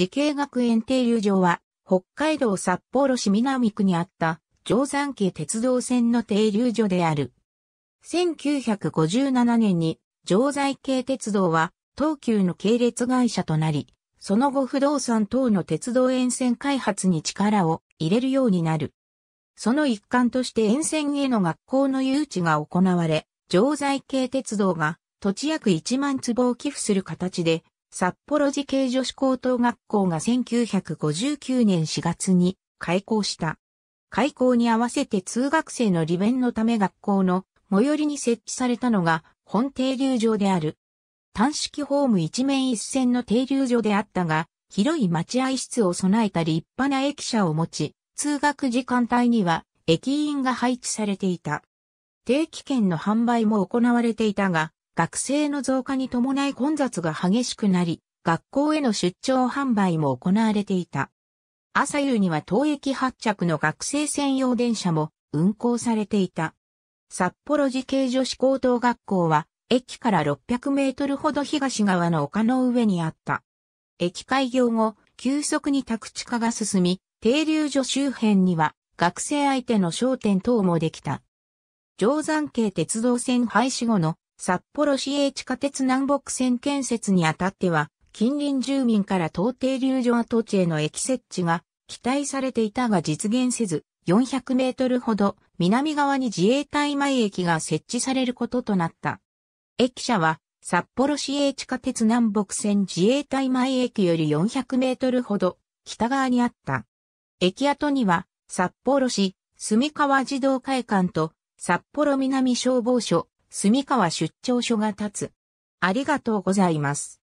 時系学園停留場は、北海道札幌市南区にあった、定山系鉄道線の停留所である。1957年に、定在系鉄道は、東急の系列会社となり、その後不動産等の鉄道沿線開発に力を入れるようになる。その一環として沿線への学校の誘致が行われ、定在系鉄道が土地約1万坪を寄付する形で札幌寺系女子高等学校が1959年4月に開校した。開校に合わせて通学生の利便のため学校の最寄りに設置されたのが本停留場である。単式ホーム一面一線の停留所であったが、広い待合室を備えた立派な駅舎を持ち、通学時間帯には駅員が配置されていた。定期券の販売も行われていたが、学生の増加に伴い混雑が激しくなり、学校への出張販売も行われていた。朝夕には当駅発着の学生専用電車も運行されていた。札幌寺系女子高等学校は、駅から600メートルほど東側の丘の上にあった。駅開業後、急速に宅地化が進み、停留所周辺には学生相手の商店等もできた。定山系鉄道線廃止後の札幌市営地下鉄南北線建設にあたっては、近隣住民から東底流上跡地への駅設置が期待されていたが実現せず、400メートルほど南側に自衛隊前駅が設置されることとなった。駅舎は札幌市営地下鉄南北線自衛隊前駅より400メートルほど北側にあった。駅跡には札幌市住川児童会館と札幌南消防署住川出張所が立つ。ありがとうございます。